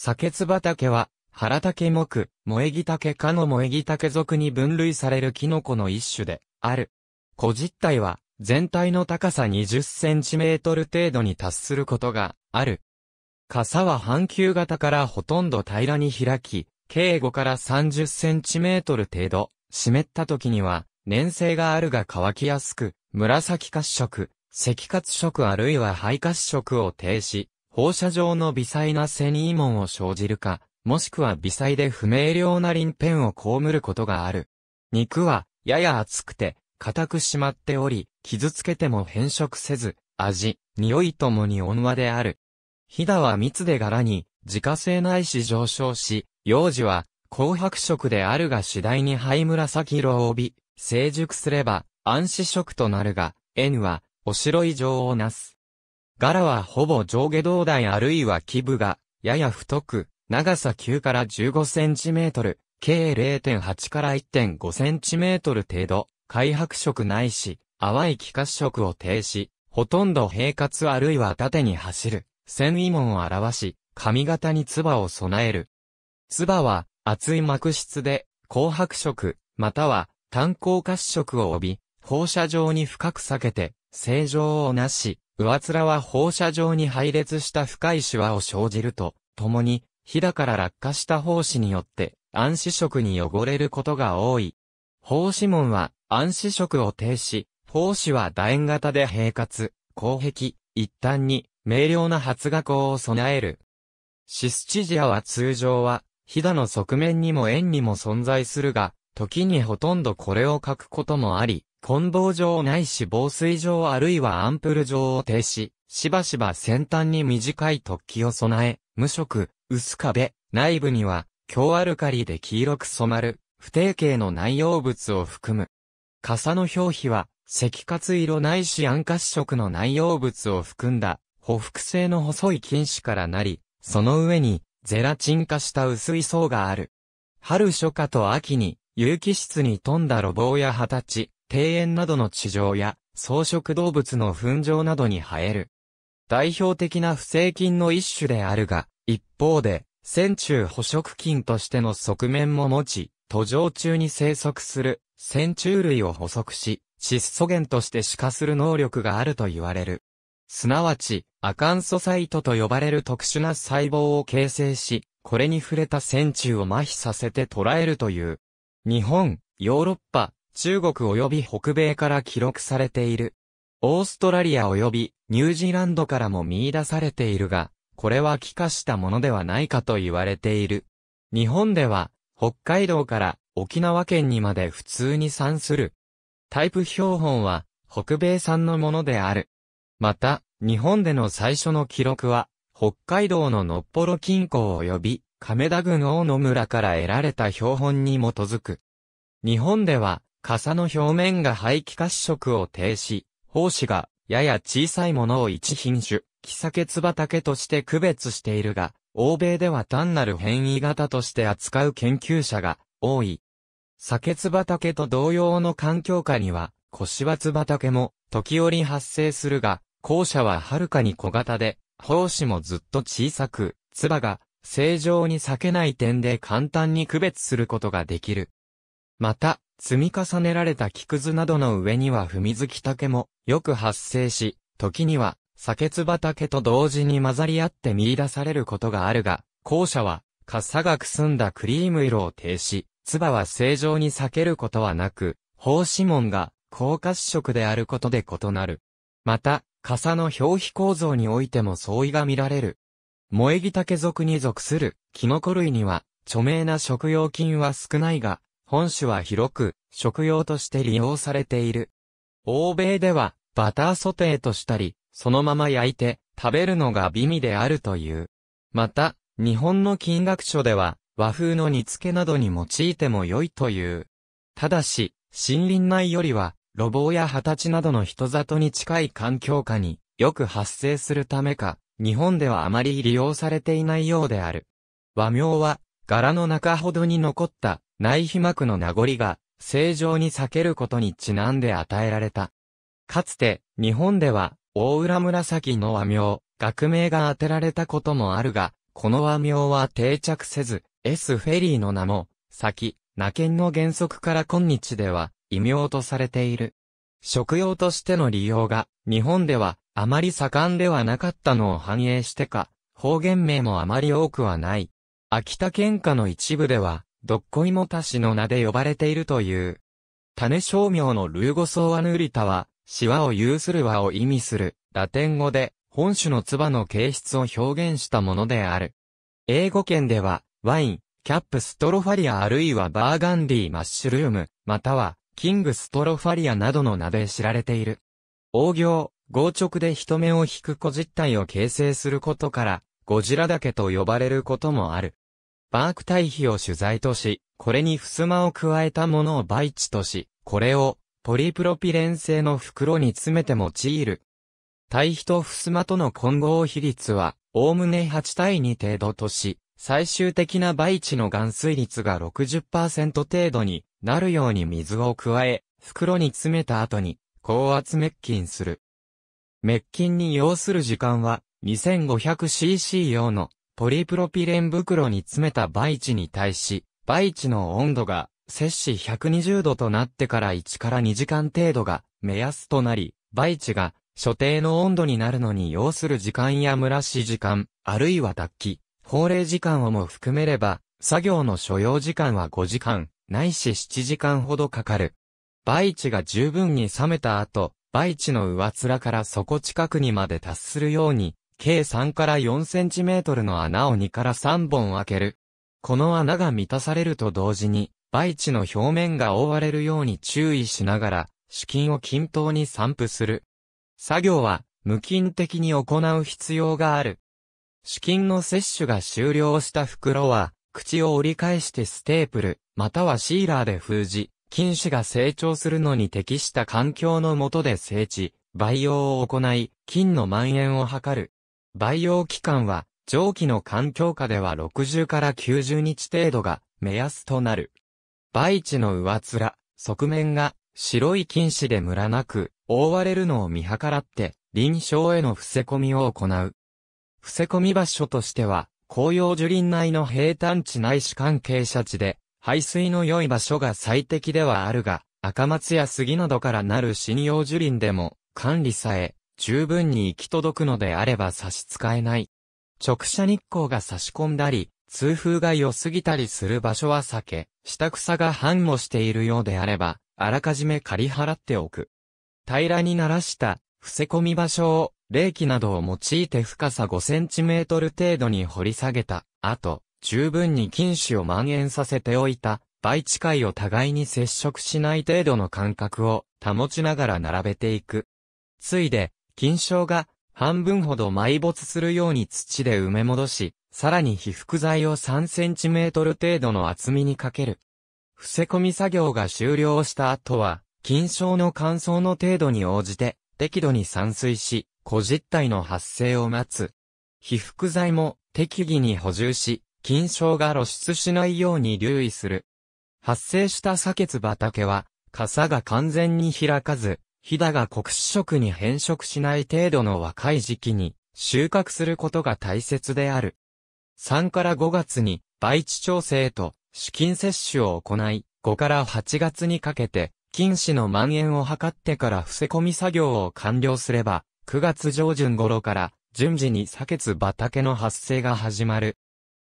酒津畑は、原竹木、萌木竹科の萌木竹属に分類されるキノコの一種で、ある。小実体は、全体の高さ20センチメートル程度に達することが、ある。傘は半球型からほとんど平らに開き、計5から30センチメートル程度、湿った時には、粘性があるが乾きやすく、紫褐色、赤褐色あるいは灰褐色を停止、放射状の微細な繊維門を生じるか、もしくは微細で不明瞭な鱗片を被ることがある。肉は、やや厚くて、固く締まっており、傷つけても変色せず、味、匂いともに温和である。ヒダは蜜で柄に、自家製ないし上昇し、幼児は、紅白色であるが次第に灰紫色を帯び、成熟すれば、暗視色となるが、N は、お白い状をなす。柄はほぼ上下胴体あるいは基部が、やや太く、長さ9から15センチメートル、計0.8から1.5センチメートル程度、開白色ないし、淡い気化色を停止、ほとんど平滑あるいは縦に走る、繊維門を表し、髪型に唾を備える。唾は、厚い膜質で、紅白色、または、炭鉱褐色を帯び、放射状に深く裂けて、正常をなし、上面は放射状に配列した深いシワを生じると、共に、ひだから落下した胞子によって、暗視色に汚れることが多い。胞子門は暗視色を停止、胞子は楕円型で平滑、後壁、一端に、明瞭な発芽口を備える。シスチジアは通常は、ひだの側面にも円にも存在するが、時にほとんどこれを書くこともあり、棍棒状ないし防水状あるいはアンプル状を呈し、しばしば先端に短い突起を備え、無色、薄壁、内部には、強アルカリで黄色く染まる、不定形の内容物を含む。傘の表皮は、赤活色ないし暗褐色の内容物を含んだ、補服性の細い菌糸からなり、その上に、ゼラチン化した薄い層がある。春初夏と秋に、有機質に富んだ露房や二十歳、庭園などの地上や草食動物の糞状などに生える。代表的な不正菌の一種であるが、一方で、線虫捕食菌としての側面も持ち、途上中に生息する線虫類を捕食し、窒素源として死化する能力があると言われる。すなわち、アカンソサイトと呼ばれる特殊な細胞を形成し、これに触れた線虫を麻痺させて捕らえるという。日本、ヨーロッパ、中国及び北米から記録されている。オーストラリア及びニュージーランドからも見出されているが、これは帰化したものではないかと言われている。日本では、北海道から沖縄県にまで普通に産する。タイプ標本は、北米産のものである。また、日本での最初の記録は、北海道ののっぽろ近郊及び、亀田郡大野村から得られた標本に基づく。日本では、傘の表面が排気褐色を呈し、胞子がやや小さいものを一品種、キサケツバタケとして区別しているが、欧米では単なる変異型として扱う研究者が多い。サケツバタケと同様の環境下には、コシワツバタケも時折発生するが、後者ははるかに小型で、胞子もずっと小さく、ツバが正常に裂けない点で簡単に区別することができる。また、積み重ねられた木くずなどの上には踏みずき竹もよく発生し、時には、酒つ畑竹と同時に混ざり合って見出されることがあるが、後者は、かさがくすんだクリーム色を停止、唾は正常に避けることはなく、胞子紋が、高褐色であることで異なる。また、傘の表皮構造においても相違が見られる。萌木竹属に属するキノコ類には著名な食用菌は少ないが、本種は広く、食用として利用されている。欧米では、バターソテーとしたり、そのまま焼いて、食べるのが美味であるという。また、日本の金額書では、和風の煮付けなどに用いても良いという。ただし、森林内よりは、路傍や二十歳などの人里に近い環境下によく発生するためか、日本ではあまり利用されていないようである。和名は、柄の中ほどに残った内皮膜の名残が正常に避けることにちなんで与えられた。かつて、日本では、大浦紫の和名、学名が当てられたこともあるが、この和名は定着せず、S フェリーの名も、先、名犬の原則から今日では、異名とされている。食用としての利用が、日本では、あまり盛んではなかったのを反映してか、方言名もあまり多くはない。秋田県下の一部では、どっこいもたしの名で呼ばれているという。種商名のルーゴソーアヌーリタは、シワを有する和を意味する、ラテン語で、本種の唾の形質を表現したものである。英語圏では、ワイン、キャップストロファリアあるいはバーガンディマッシュルーム、または、キングストロファリアなどの名で知られている。王行、豪直で人目を引く小実体を形成することから、ゴジラ岳と呼ばれることもある。バーク対比を取材とし、これに襖を加えたものを媒地とし、これをポリプロピレン製の袋に詰めて用いる。対比と襖との混合比率は、おおむね8対2程度とし、最終的な培地の含水率が60%程度になるように水を加え、袋に詰めた後に高圧滅菌する。滅菌に要する時間は 2500cc 用のポリプロピレン袋に詰めた培地に対し、培地の温度が摂氏120度となってから1から2時間程度が目安となり、培地が所定の温度になるのに要する時間や蒸らし時間、あるいは脱気、法令時間をも含めれば、作業の所要時間は5時間、ないし7時間ほどかかる。培地が十分に冷めた後、培地の上面から底近くにまで達するように、計3から4センチメートルの穴を2から3本開ける。この穴が満たされると同時に、培地の表面が覆われるように注意しながら、資金を均等に散布する。作業は、無菌的に行う必要がある。資金の摂取が終了した袋は、口を折り返してステープル、またはシーラーで封じ、菌糸が成長するのに適した環境の下で整地、培養を行い、菌の蔓延を図る。培養期間は、上記の環境下では60から90日程度が目安となる。培地の上面、側面が白い菌糸でムラなく覆われるのを見計らって臨床への伏せ込みを行う。伏せ込み場所としては紅葉樹林内の平坦地ないし関係者地で排水の良い場所が最適ではあるが赤松や杉などからなる針葉樹林でも管理さえ十分に行き届くのであれば差し支えない。直射日光が差し込んだり、通風が良すぎたりする場所は避け、下草が繁茂しているようであれば、あらかじめ刈り払っておく。平らにならした伏せ込み場所を、冷気などを用いて深さ5センチメートル程度に掘り下げた後、十分に菌糸を蔓延させておいた、倍近いを互いに接触しない程度の間隔を保ちながら並べていく。ついで、金賞が半分ほど埋没するように土で埋め戻し、さらに被覆剤を3センチメートル程度の厚みにかける。伏せ込み作業が終了した後は、金賞の乾燥の程度に応じて、適度に散水し、小実体の発生を待つ。被覆剤も適宜に補充し、金賞が露出しないように留意する。発生した砂欠畑は、傘が完全に開かず、ヒダが黒子色に変色しない程度の若い時期に収穫することが大切である。3から5月に培地調整と資金摂取を行い、5から8月にかけて、菌糸の蔓延を図ってから伏せ込み作業を完了すれば、9月上旬頃から順次に砂欠畑の発生が始まる。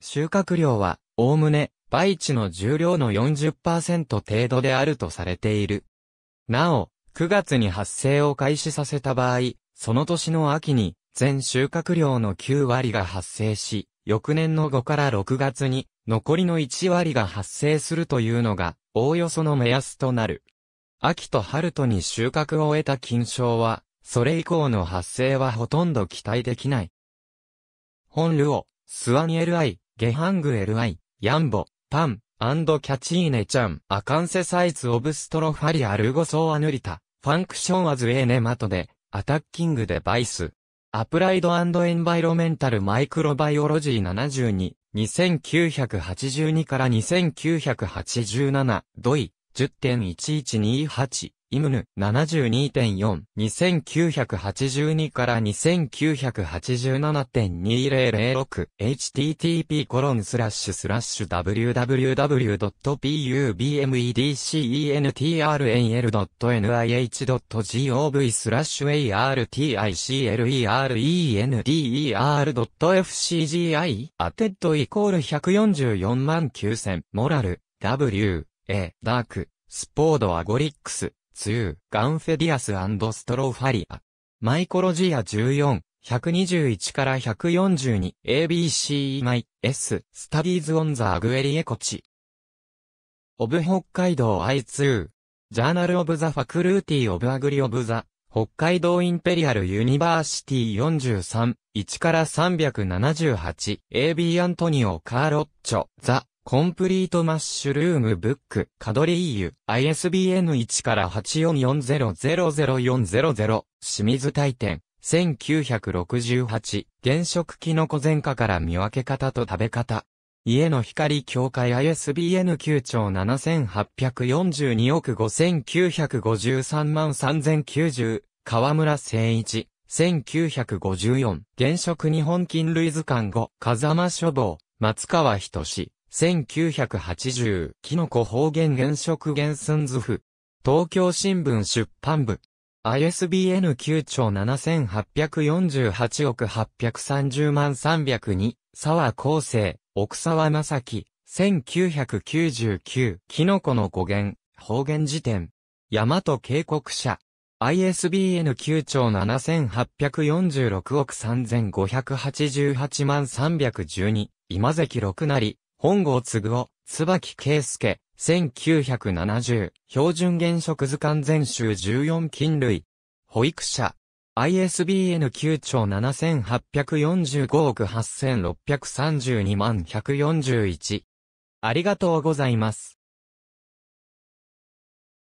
収穫量は、おおむね、培地の重量の40%程度であるとされている。なお、9月に発生を開始させた場合、その年の秋に全収穫量の9割が発生し、翌年の5から6月に残りの1割が発生するというのが、おおよその目安となる。秋と春とに収穫を得た金賞は、それ以降の発生はほとんど期待できない。本ルオ、スワニ LI、ゲハング LI、ヤンボ、パン、アンドキャチーネちゃん、アカンセサイズオブストロファリアルゴソーアヌリタ、ファンクションアズエーネマトで、アタッキングデバイス。アプライドエンバイロメンタルマイクロバイオロジー72、2982から2987、ドイ、10.1128。イムヌ72.4、2982から2987.2006、http コロンスラッシュスラッシュ w w w p u b m e d c e n t r n l n i h g o v スラッシュ articlerendr.fcgi アテッドイコール144万9000、モラル、W、A、ダーク、スポードアゴリックス、2、ガンフェディアスストロファリア。マイコロジア14、121から142、ABC マイ、S、スタディーズ・オン・ザ・アグエリエコチ。オブ北海道アイツー、ジャーナル・オブ・ザ・ファクルーティ・ーオブ・アグリ・オブ・ザ、北海道インペリアル・ユニバーシティ43、1から378、AB アントニオ・カーロッチョ、ザ、コンプリートマッシュルームブック、カドリーユ、ISBN1 から844000400、清水大店、1968、原色キノコ前科から見分け方と食べ方。家の光協会 ISBN9 兆7842億5953万3090、河村誠一、1954、現職日本金類図鑑5、風間書房、松川人志、1980、キノコ方言原色原寸図譜。東京新聞出版部。ISBN 9兆7848億830万302、沢厚生、奥沢正樹、1999、キノコの語源、方言辞典。大和警告者。ISBN 9兆7846億3588万312、今関六成、本郷嗣夫、椿圭介、1970、標準原色図鑑全集14菌類。保育者。ISBN 9兆7845億8632万141。ありがとうございます。